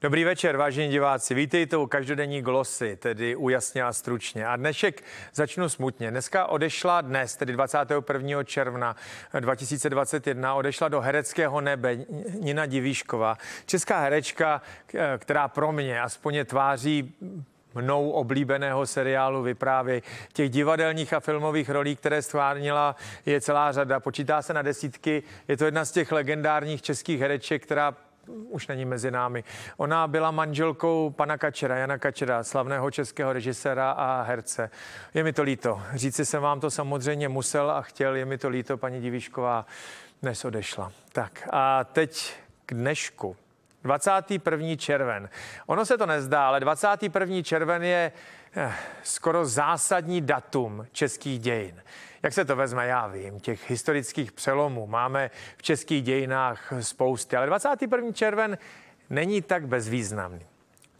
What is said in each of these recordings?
Dobrý večer, vážení diváci. Vítejte u každodenní glosy, tedy ujasně a stručně. A dnešek začnu smutně. Dneska odešla dnes, tedy 21. června 2021, odešla do hereckého nebe Nina Divíšková, česká herečka, eh, která pro mě aspoň je tváří mnou oblíbeného seriálu vyprávy. Těch divadelních a filmových rolí, které stvárnila, je celá řada. Počítá se na desítky. Je to jedna z těch legendárních českých hereček, která už není mezi námi. Ona byla manželkou pana Kačera, Jana Kačera, slavného českého režiséra a herce. Je mi to líto. Říci jsem vám to samozřejmě musel a chtěl. Je mi to líto, paní Divišková dnes odešla. Tak a teď k dnešku. 21. červen. Ono se to nezdá, ale 21. červen je eh, skoro zásadní datum českých dějin. Jak se to vezme, já vím, těch historických přelomů máme v českých dějinách spousty, ale 21. červen není tak bezvýznamný.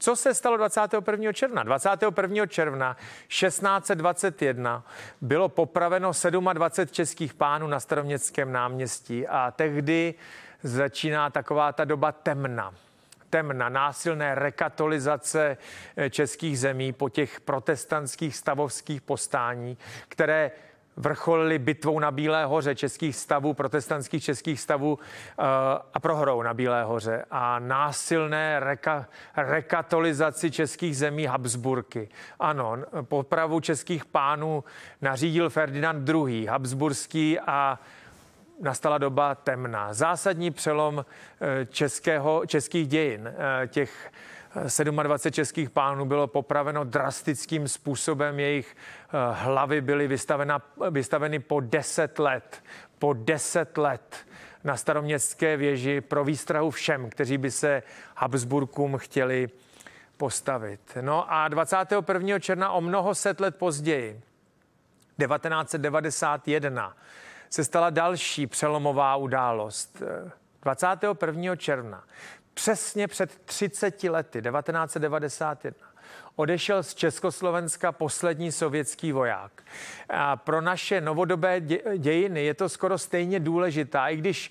Co se stalo 21. června? 21. června 1621 bylo popraveno 27 českých pánů na Staroměstském náměstí a tehdy začíná taková ta doba temna temna, násilné rekatolizace eh, českých zemí po těch protestantských stavovských postání, které vrcholili bitvou na Bílé hoře českých stavů, protestantských českých stavů eh, a prohrou na Bílé hoře a násilné reka, rekatolizaci českých zemí Habsburky. Ano, popravu českých pánů nařídil Ferdinand II. Habsburský a nastala doba temná. Zásadní přelom eh, českého, českých dějin, eh, těch 27 eh, českých pánů bylo popraveno drastickým způsobem, jejich eh, hlavy byly vystavena, vystaveny po 10 let. Po 10 let na staroměstské věži pro výstrahu všem, kteří by se Habsburkům chtěli postavit. No a 21. června o mnoho set let později, 1991, se stala další přelomová událost. 21. Eh, června přesně před 30 lety, 1991, odešel z Československa poslední sovětský voják. A pro naše novodobé dějiny je to skoro stejně důležitá, i když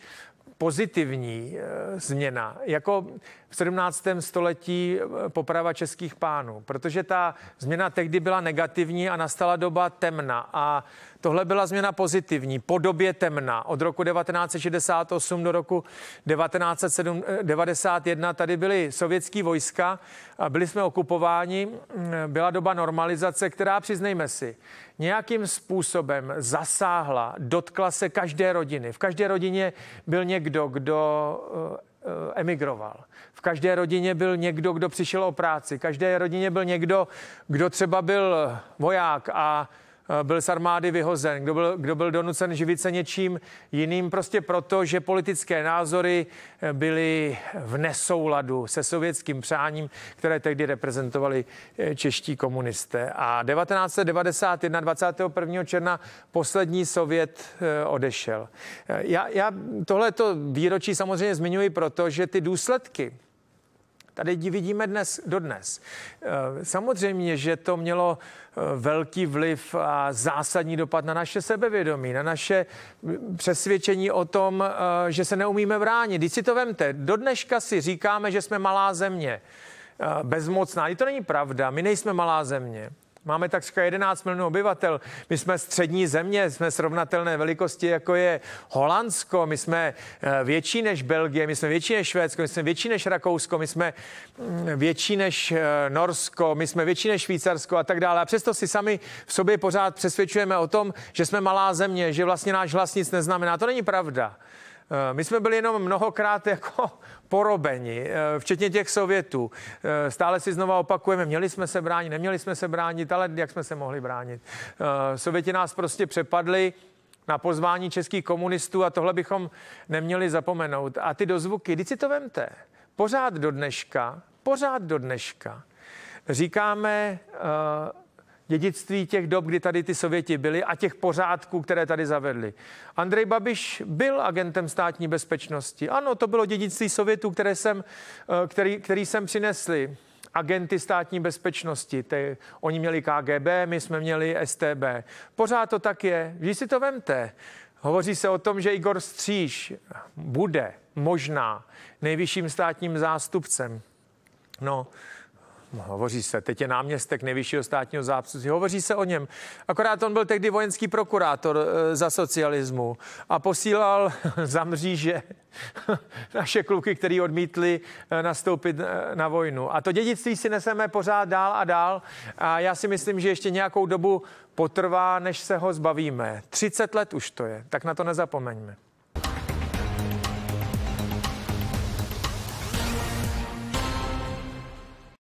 pozitivní eh, změna, jako v 17. století eh, poprava českých pánů, protože ta změna tehdy byla negativní a nastala doba temna a tohle byla změna pozitivní, po době temna. Od roku 1968 do roku 1991 eh, tady byly sovětský vojska, byli jsme okupováni, mm, byla doba normalizace, která, přiznejme si, nějakým způsobem zasáhla, dotkla se každé rodiny. V každé rodině byl někdo, kdo eh, emigroval. V každé rodině byl někdo, kdo přišel o práci. V každé rodině byl někdo, kdo třeba byl voják a Eh, byl z armády vyhozen, kdo byl, kdo byl donucen živit se něčím jiným, prostě proto, že politické názory eh, byly v nesouladu se sovětským přáním, které tehdy reprezentovali eh, čeští komunisté. A 1991, 21. června, poslední Sovět odešel. Já, já tohleto výročí samozřejmě zmiňuji proto, že ty důsledky Tady vidíme dnes, dodnes. Eh, samozřejmě, že to mělo eh, velký vliv a zásadní dopad na naše sebevědomí, na naše hm, přesvědčení o tom, eh, že se neumíme bránit. Když si to vemte, do dneška si říkáme, že jsme malá země, bezmocná. I to není pravda, my nejsme malá země. Máme takřka 11 milionů obyvatel. My jsme střední země, jsme srovnatelné velikosti, jako je Holandsko, my jsme eh, větší než Belgie, my jsme větší než Švédsko, my jsme větší než Rakousko, my jsme mm, větší než eh, Norsko, my jsme větší než Švýcarsko a tak dále. A přesto si sami v sobě pořád přesvědčujeme o tom, že jsme malá země, že vlastně náš hlas nic neznamená. To není pravda. Eh, my jsme byli jenom mnohokrát jako porobeni, eh, včetně těch Sovětů. Eh, stále si znova opakujeme, měli jsme se bránit, neměli jsme se bránit, ale jak jsme se mohli bránit. Sověti nás prostě přepadli na pozvání českých komunistů a tohle bychom neměli zapomenout. A ty dozvuky, když si to vemte, pořád do dneška, pořád do dneška, říkáme uh, dědictví těch dob, kdy tady ty Sověti byli a těch pořádků, které tady zavedli. Andrej Babiš byl agentem státní bezpečnosti. Ano, to bylo dědictví Sovětů, které jsem, eh, který, který jsem přinesli agenty státní bezpečnosti. Te, oni měli KGB, my jsme měli STB. Pořád to tak je. vy si to vemte. Hovoří se o tom, že Igor Stříž bude možná nejvyšším státním zástupcem. No, No, hovoří se, teď je náměstek nejvyššího státního zápisu. hovoří se o něm. Akorát on byl tehdy vojenský prokurátor e, za socialismu a posílal za mříže naše kluky, který odmítli e, nastoupit e, na vojnu. A to dědictví si neseme pořád dál a dál a já si myslím, že ještě nějakou dobu potrvá, než se ho zbavíme. 30 let už to je, tak na to nezapomeňme.